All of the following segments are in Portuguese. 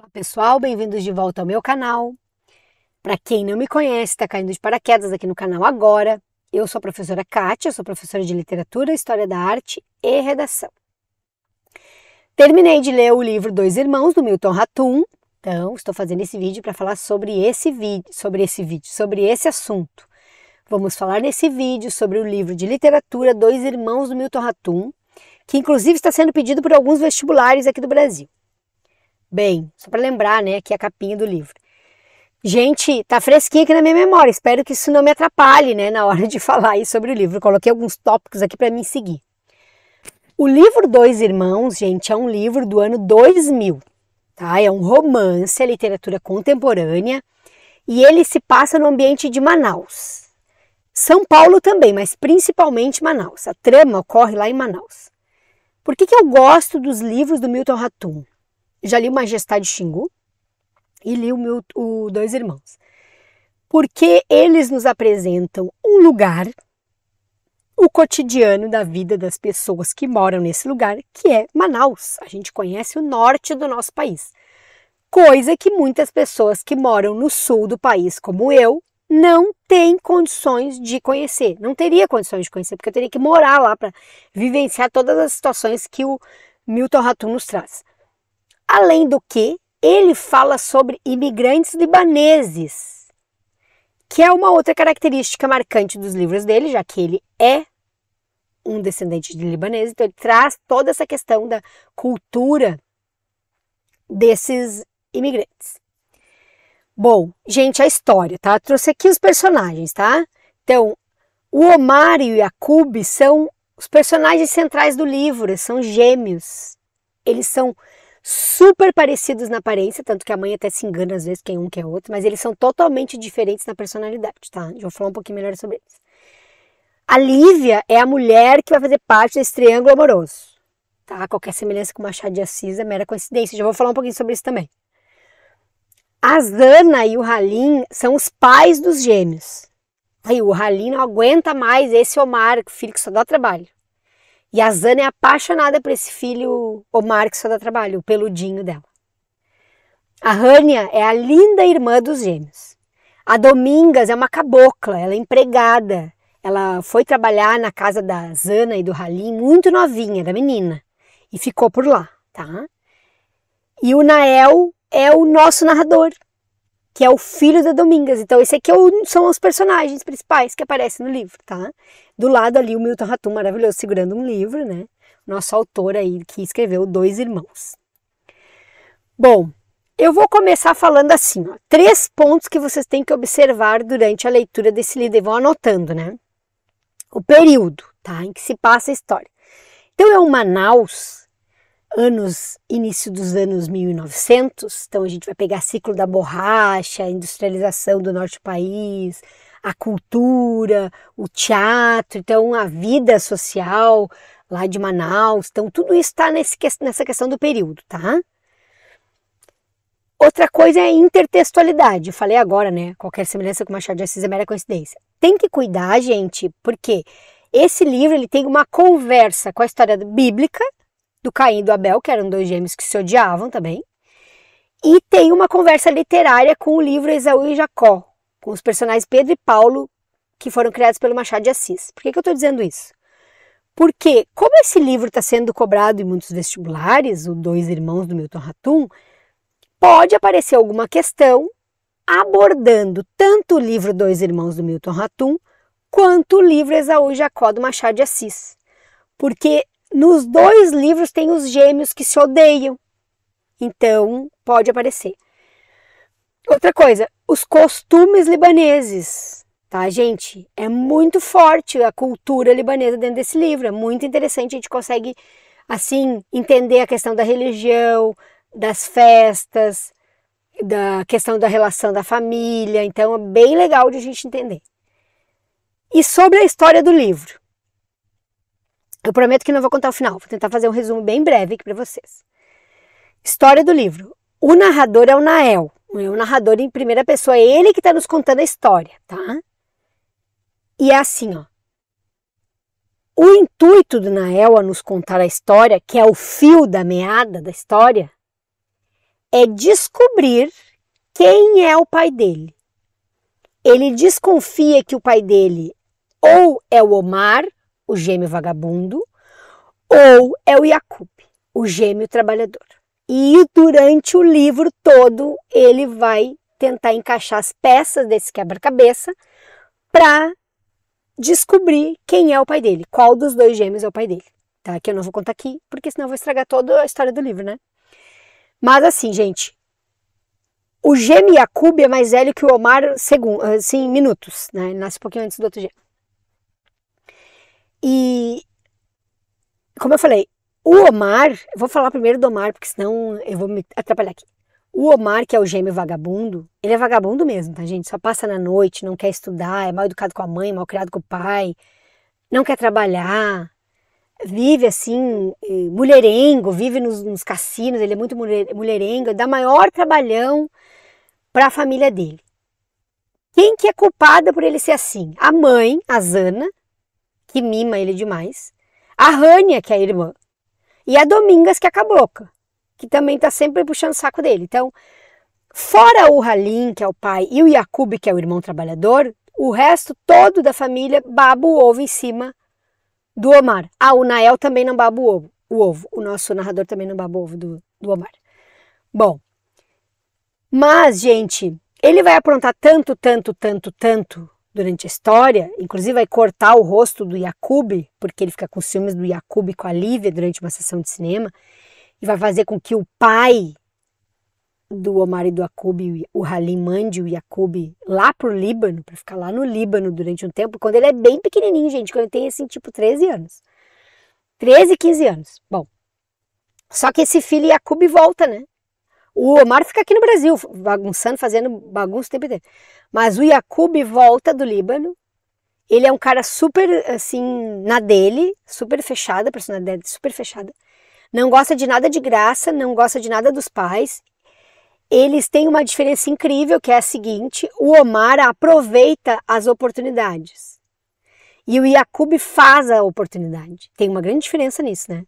Olá pessoal, bem-vindos de volta ao meu canal. Para quem não me conhece, está caindo de paraquedas aqui no canal agora. Eu sou a professora Kátia, sou professora de Literatura, História da Arte e Redação. Terminei de ler o livro Dois Irmãos, do Milton Ratum. Então, estou fazendo esse vídeo para falar sobre esse vídeo, sobre esse vídeo, sobre esse assunto. Vamos falar nesse vídeo sobre o livro de literatura Dois Irmãos do Milton Ratum, que inclusive está sendo pedido por alguns vestibulares aqui do Brasil bem. Só para lembrar, né, aqui a capinha do livro. Gente, tá fresquinho aqui na minha memória. Espero que isso não me atrapalhe, né, na hora de falar aí sobre o livro. coloquei alguns tópicos aqui para mim seguir. O livro Dois Irmãos, gente, é um livro do ano 2000, tá? É um romance, é literatura contemporânea, e ele se passa no ambiente de Manaus. São Paulo também, mas principalmente Manaus. A trama ocorre lá em Manaus. Por que, que eu gosto dos livros do Milton Ratum? já li Majestade Xingu e li o meu o Dois Irmãos. Porque eles nos apresentam um lugar, o cotidiano da vida das pessoas que moram nesse lugar, que é Manaus. A gente conhece o norte do nosso país. Coisa que muitas pessoas que moram no sul do país, como eu, não tem condições de conhecer. Não teria condições de conhecer, porque eu teria que morar lá para vivenciar todas as situações que o Milton Ratum nos traz. Além do que, ele fala sobre imigrantes libaneses, que é uma outra característica marcante dos livros dele, já que ele é um descendente de libanês, então ele traz toda essa questão da cultura desses imigrantes. Bom, gente, a história, tá? Trouxe aqui os personagens, tá? Então, o Omário e a Cube são os personagens centrais do livro, são gêmeos. Eles são super parecidos na aparência, tanto que a mãe até se engana às vezes quem um é outro, mas eles são totalmente diferentes na personalidade, tá? Eu vou falar um pouquinho melhor sobre eles. A Lívia é a mulher que vai fazer parte desse triângulo amoroso, tá? Qualquer semelhança com Machado de Assis é mera coincidência, já vou falar um pouquinho sobre isso também. A Zana e o Halim são os pais dos gêmeos. Aí o Halim não aguenta mais esse Omar, filho que só dá trabalho. E a Zana é apaixonada por esse filho Omar que só dá trabalho, o peludinho dela. A Rania é a linda irmã dos gêmeos. A Domingas é uma cabocla, ela é empregada. Ela foi trabalhar na casa da Zana e do Halim muito novinha, da menina, e ficou por lá, tá? E o Nael é o nosso narrador, que é o filho da Domingas. Então, esse aqui é o, são os personagens principais que aparecem no livro, tá? Do lado ali, o Milton Ratum, maravilhoso, segurando um livro, né? Nosso autor aí, que escreveu Dois Irmãos. Bom, eu vou começar falando assim, ó, três pontos que vocês têm que observar durante a leitura desse livro, e vão anotando, né? O período, tá? Em que se passa a história. Então, é um Manaus anos, início dos anos 1900, então a gente vai pegar ciclo da borracha, industrialização do norte do país, a cultura, o teatro, então a vida social lá de Manaus, então tudo isso está nessa questão do período, tá? Outra coisa é a intertextualidade. Eu falei agora, né? Qualquer semelhança com Machado de Assis é mera coincidência. Tem que cuidar, gente, porque esse livro ele tem uma conversa com a história bíblica do Caim e do Abel, que eram dois gêmeos que se odiavam também. E tem uma conversa literária com o livro Esaú e Jacó, com os personagens Pedro e Paulo, que foram criados pelo Machado de Assis. Por que, que eu estou dizendo isso? Porque, como esse livro está sendo cobrado em muitos vestibulares, o Dois Irmãos do Milton Ratum, pode aparecer alguma questão abordando tanto o livro Dois Irmãos do Milton Ratum quanto o livro Esaú e Jacó do Machado de Assis. Porque nos dois livros tem os gêmeos que se odeiam. Então, pode aparecer. Outra coisa, os costumes libaneses, tá, gente? É muito forte a cultura libanesa dentro desse livro, é muito interessante, a gente consegue, assim, entender a questão da religião, das festas, da questão da relação da família, então é bem legal de a gente entender. E sobre a história do livro. Eu prometo que não vou contar o final, vou tentar fazer um resumo bem breve aqui para vocês. História do livro. O narrador é o Nael, é o narrador em primeira pessoa, é ele que está nos contando a história, tá? E é assim, ó. O intuito do Nael a nos contar a história, que é o fio da meada da história, é descobrir quem é o pai dele. Ele desconfia que o pai dele ou é o Omar, o gêmeo vagabundo, ou é o Yakub, o gêmeo trabalhador. E durante o livro todo ele vai tentar encaixar as peças desse quebra-cabeça para descobrir quem é o pai dele, qual dos dois gêmeos é o pai dele. Tá? Que eu não vou contar aqui, porque senão eu vou estragar toda a história do livro, né? Mas assim, gente, o gêmeo Yacoub é mais velho que o Omar segundo, assim, minutos, né? Ele nasce um pouquinho antes do outro gêmeo. E, como eu falei, o Omar, vou falar primeiro do Omar, porque senão eu vou me atrapalhar aqui. O Omar, que é o gêmeo vagabundo, ele é vagabundo mesmo, tá, gente? Só passa na noite, não quer estudar, é mal educado com a mãe, mal criado com o pai, não quer trabalhar, vive assim, mulherengo, vive nos, nos cassinos, ele é muito mulher, mulherengo, dá maior trabalhão para a família dele. Quem que é culpada por ele ser assim? A mãe, a Zana, que mima ele demais, a Rania, que é a irmã, e a Domingas, que é a cabocla, que também tá sempre puxando o saco dele. Então, fora o Halim, que é o pai, e o Yakub, que é o irmão trabalhador, o resto todo da família baba o ovo em cima do Omar. Ah, o Nael também não baba o ovo. O, ovo. o nosso narrador também não baba o ovo do, do Omar. Bom, mas, gente, ele vai aprontar tanto, tanto, tanto, tanto durante a história, inclusive vai cortar o rosto do Yakub, porque ele fica com ciúmes do Yakub com a Lívia durante uma sessão de cinema, e vai fazer com que o pai do Omar e do Yakub, o Halim, mande o Yakub lá pro Líbano, para ficar lá no Líbano durante um tempo, quando ele é bem pequenininho, gente, quando ele tem assim, tipo, 13 anos. 13, 15 anos. Bom, só que esse filho Yakub volta, né? O Omar fica aqui no Brasil, bagunçando, fazendo bagunça o tempo inteiro. Mas o Yakub volta do Líbano. Ele é um cara super, assim, na dele, super fechada, a personalidade super fechada. Não gosta de nada de graça, não gosta de nada dos pais. Eles têm uma diferença incrível, que é a seguinte: o Omar aproveita as oportunidades. E o Yakub faz a oportunidade. Tem uma grande diferença nisso, né?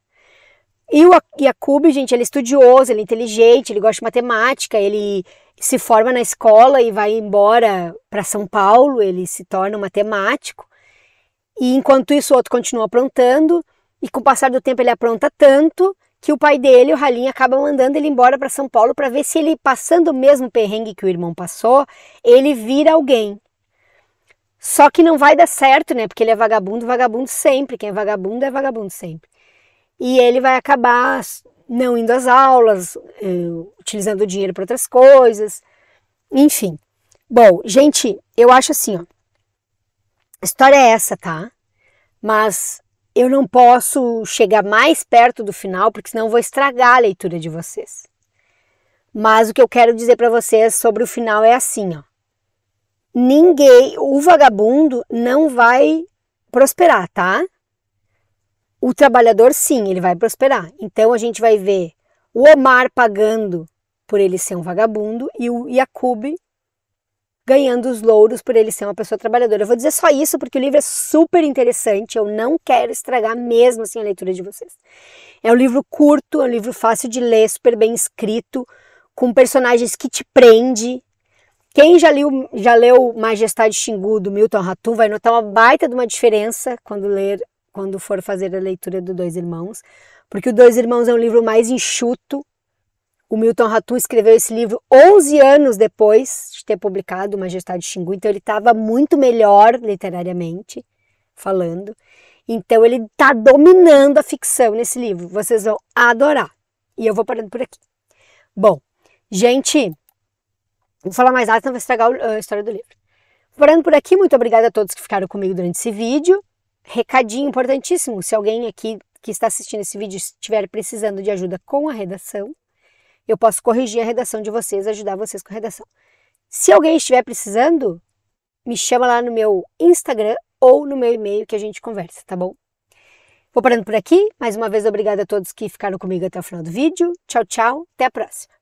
E o Yakub, gente, ele é estudioso, ele é inteligente, ele gosta de matemática, ele se forma na escola e vai embora para São Paulo, ele se torna um matemático. E enquanto isso, o outro continua aprontando, e com o passar do tempo ele apronta tanto que o pai dele, o Ralinho, acaba mandando ele embora para São Paulo para ver se ele, passando o mesmo perrengue que o irmão passou, ele vira alguém. Só que não vai dar certo, né? Porque ele é vagabundo, vagabundo sempre. Quem é vagabundo é vagabundo sempre e ele vai acabar não indo às aulas, eh, utilizando o dinheiro para outras coisas, enfim. Bom, gente, eu acho assim, ó, a história é essa, tá? Mas eu não posso chegar mais perto do final, porque senão vou estragar a leitura de vocês. Mas o que eu quero dizer para vocês sobre o final é assim, ó. Ninguém, o vagabundo não vai prosperar, tá? o trabalhador, sim, ele vai prosperar. Então a gente vai ver o Omar pagando por ele ser um vagabundo e o Yakub ganhando os louros por ele ser uma pessoa trabalhadora. Eu vou dizer só isso porque o livro é super interessante, eu não quero estragar mesmo assim a leitura de vocês. É um livro curto, é um livro fácil de ler, super bem escrito, com personagens que te prende. Quem já leu, já leu Majestade Xingu do Milton Ratu vai notar uma baita de uma diferença quando ler quando for fazer a leitura do Dois Irmãos, porque o Dois Irmãos é um livro mais enxuto. O Milton Ratu escreveu esse livro 11 anos depois de ter publicado Majestade Xingu, então ele estava muito melhor literariamente falando. Então ele está dominando a ficção nesse livro. Vocês vão adorar. E eu vou parando por aqui. Bom, gente, vou falar mais nada, senão vou estragar a história do livro. Vou parando por aqui, muito obrigada a todos que ficaram comigo durante esse vídeo recadinho importantíssimo: se alguém aqui que está assistindo esse vídeo estiver precisando de ajuda com a redação, eu posso corrigir a redação de vocês, ajudar vocês com a redação. Se alguém estiver precisando, me chama lá no meu Instagram ou no meu e-mail que a gente conversa, tá bom? Vou parando por aqui. Mais uma vez, obrigada a todos que ficaram comigo até o final do vídeo. Tchau, tchau. Até a próxima.